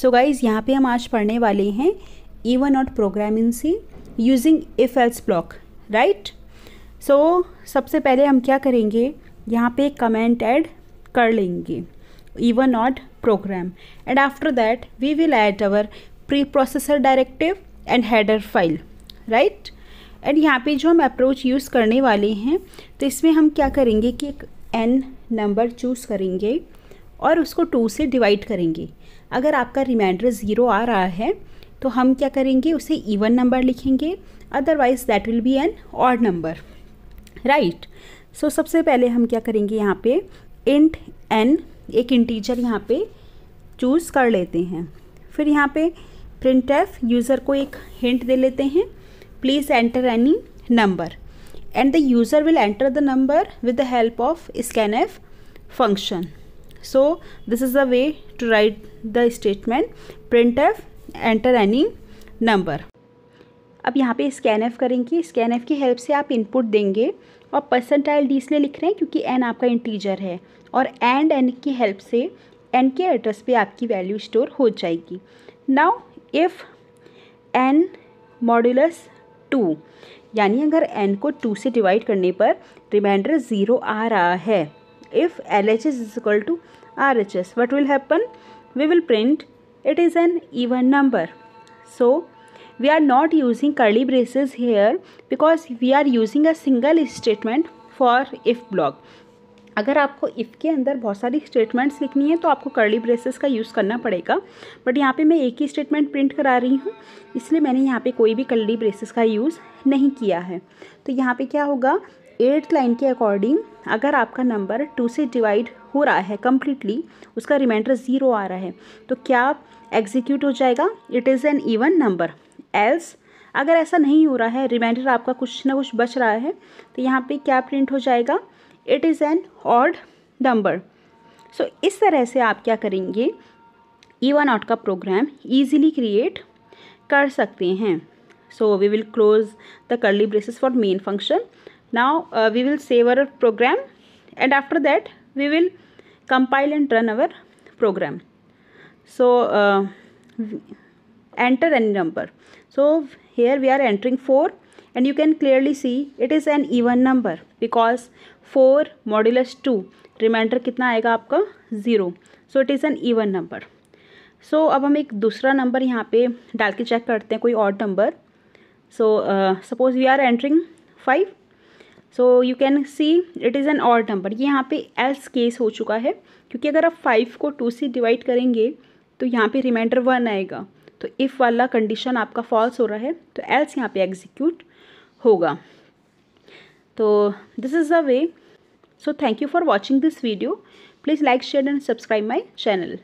So guys यहाँ पे हम आज पढ़ने वाले हैं even odd in C using if else block right so सबसे पहले हम क्या करेंगे यहाँ पे कमेंट ऐड कर लेंगे even program and after that we will add our preprocessor directive and header file right and यहाँ पे जो हम अप्रोच यूज़ करने वाले हैं तो इसमें हम क्या करेंगे कि एक एन नंबर चूज़ करेंगे और उसको टू से डिवाइड करेंगे अगर आपका रिमाइंडर ज़ीरो आ रहा है तो हम क्या करेंगे उसे इवन नंबर लिखेंगे otherwise that will be an odd number right so सबसे पहले हम क्या करेंगे यहाँ पे इंट एन एक इंटीजर यहाँ पे चूज़ कर लेते हैं फिर यहाँ पे प्रिंट एफ यूज़र को एक हिंट दे लेते हैं please enter any number and the user will enter the number with the help of scanf function so this is the way to write the statement f enter any number अब यहाँ पे scanf करेंगे scanf की help से आप input देंगे और percentile D इसलिए लिख रहे हैं क्योंकि एन आपका इंटीजर है और एंड एन की हेल्प से एन के एड्रेस पे आपकी वैल्यू स्टोर हो जाएगी now if n modulus two यानी अगर एन को टू से डिवाइड करने पर रिमाइंडर ज़ीरो आ रहा है if LHS is equal to RHS. What will happen? We will print it is an even number. So, we are not using curly braces here because we are using a single statement for if block. अगर आपको if के अंदर बहुत सारी statements लिखनी है तो आपको curly braces का use करना पड़ेगा But यहाँ पर मैं एक ही statement print करा रही हूँ इसलिए मैंने यहाँ पर कोई भी curly braces का use नहीं किया है तो यहाँ पर क्या होगा एट्थ लाइन के अकॉर्डिंग अगर आपका नंबर टू से डिवाइड हो रहा है कम्प्लीटली उसका रिमाइंडर ज़ीरो आ रहा है तो क्या एग्जीक्यूट हो जाएगा it is an even number else अगर ऐसा नहीं हो रहा है रिमाइंडर आपका कुछ ना कुछ बच रहा है तो यहाँ पे क्या प्रिंट हो जाएगा it is an odd number so इस तरह से आप क्या करेंगे ईवन ऑट का प्रोग्राम ईजिली क्रिएट कर सकते हैं so we will close the curly braces for main function now uh, we will save our program and after that we will compile and run our program so uh, enter any number so here we are entering 4 and you can clearly see it is an even number because 4 modulus 2 remainder kitna aayega aapka 0 so it is an even number so अब हम एक दूसरा number यहाँ पे डाल के check करते हैं कोई और number so suppose we are entering five so you can see it is an odd number ये यहाँ पे एल्स केस हो चुका है क्योंकि अगर आप फाइव को टू से डिवाइड करेंगे तो यहाँ पे रिमाइंडर वन आएगा तो इफ़ वाला कंडीशन आपका फॉल्स हो रहा है तो एल्स यहाँ पे एग्जीक्यूट होगा तो this is the way so thank you for watching this video please like share and subscribe my channel